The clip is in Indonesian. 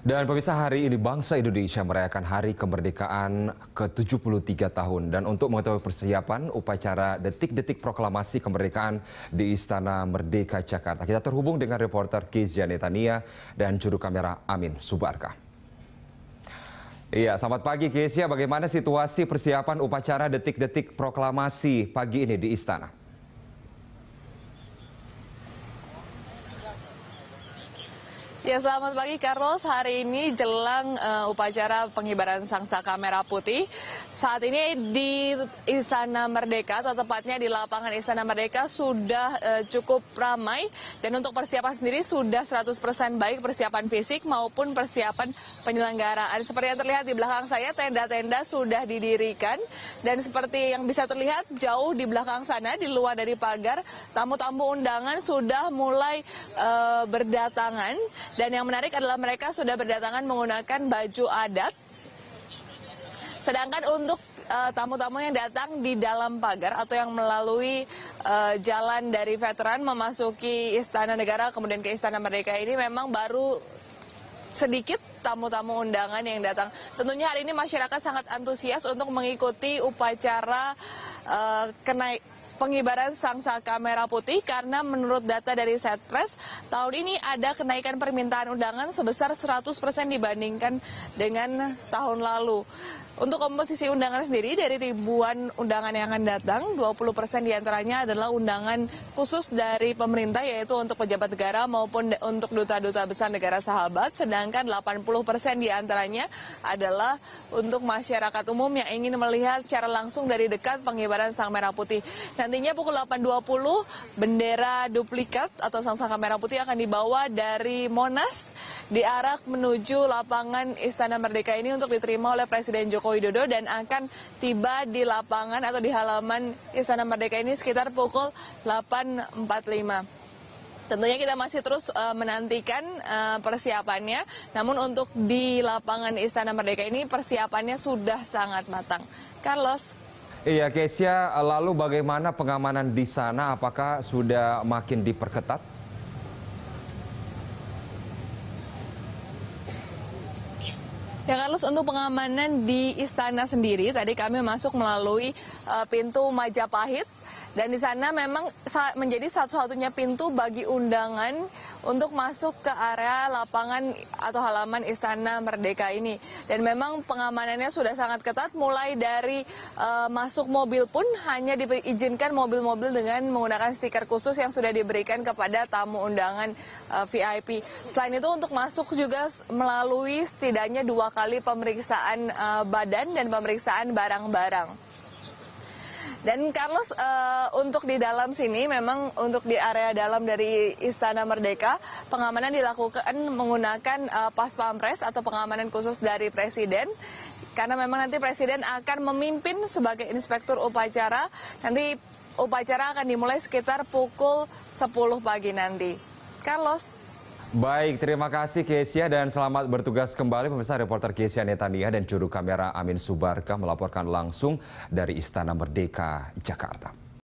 Dan pemirsa hari ini bangsa Indonesia merayakan hari kemerdekaan ke-73 tahun. Dan untuk mengetahui persiapan upacara detik-detik proklamasi kemerdekaan di Istana Merdeka Jakarta. Kita terhubung dengan reporter Kezia Netania dan juru kamera Amin Subarka. Iya, selamat pagi Kezia. Bagaimana situasi persiapan upacara detik-detik proklamasi pagi ini di Istana? Ya selamat pagi Carlos, hari ini jelang uh, upacara pengibaran sang saka merah putih Saat ini di Istana Merdeka atau tepatnya di lapangan Istana Merdeka sudah uh, cukup ramai Dan untuk persiapan sendiri sudah 100% baik persiapan fisik maupun persiapan penyelenggaraan Seperti yang terlihat di belakang saya tenda-tenda sudah didirikan Dan seperti yang bisa terlihat jauh di belakang sana di luar dari pagar Tamu-tamu undangan sudah mulai uh, berdatangan dan yang menarik adalah mereka sudah berdatangan menggunakan baju adat. Sedangkan untuk eh, tamu-tamu uh, yang datang di dalam pagar atau yang melalui uh, jalan dari veteran memasuki istana negara kemudian ke istana mereka ini memang baru sedikit tamu-tamu undangan yang datang. Tentunya hari ini masyarakat sangat antusias untuk mengikuti upacara uh, kenaik pengibaran sang saka merah putih karena menurut data dari Setpres tahun ini ada kenaikan permintaan undangan sebesar 100% dibandingkan dengan tahun lalu. Untuk komposisi undangan sendiri dari ribuan undangan yang akan datang, 20 persen diantaranya adalah undangan khusus dari pemerintah yaitu untuk pejabat negara maupun untuk duta-duta besar negara sahabat, sedangkan 80 persen diantaranya adalah untuk masyarakat umum yang ingin melihat secara langsung dari dekat pengibaran sang merah putih. Dan nah, Nantinya pukul 8.20 bendera duplikat atau sangsaka merah putih akan dibawa dari Monas diarak menuju lapangan Istana Merdeka ini untuk diterima oleh Presiden Joko Widodo dan akan tiba di lapangan atau di halaman Istana Merdeka ini sekitar pukul 8.45 tentunya kita masih terus uh, menantikan uh, persiapannya. Namun untuk di lapangan Istana Merdeka ini persiapannya sudah sangat matang. Carlos. Iya Kesia, lalu bagaimana pengamanan di sana? Apakah sudah makin diperketat? Ya Carlos, untuk pengamanan di istana sendiri, tadi kami masuk melalui uh, pintu Majapahit dan di sana memang menjadi satu-satunya pintu bagi undangan untuk masuk ke area lapangan atau halaman Istana Merdeka ini. Dan memang pengamanannya sudah sangat ketat, mulai dari uh, masuk mobil pun hanya diizinkan mobil-mobil dengan menggunakan stiker khusus yang sudah diberikan kepada tamu undangan uh, eh, VIP. Selain itu untuk masuk juga melalui setidaknya dua kali kali pemeriksaan uh, badan dan pemeriksaan barang-barang. Dan Carlos uh, untuk di dalam sini memang untuk di area dalam dari Istana Merdeka pengamanan dilakukan menggunakan uh, pas pampres atau pengamanan khusus dari presiden karena memang nanti presiden akan memimpin sebagai inspektur upacara nanti upacara akan dimulai sekitar pukul 10 pagi nanti. Carlos Baik, terima kasih Kesia dan selamat bertugas kembali pemirsa reporter Kesia Netania dan juru kamera Amin Subarka melaporkan langsung dari Istana Merdeka, Jakarta.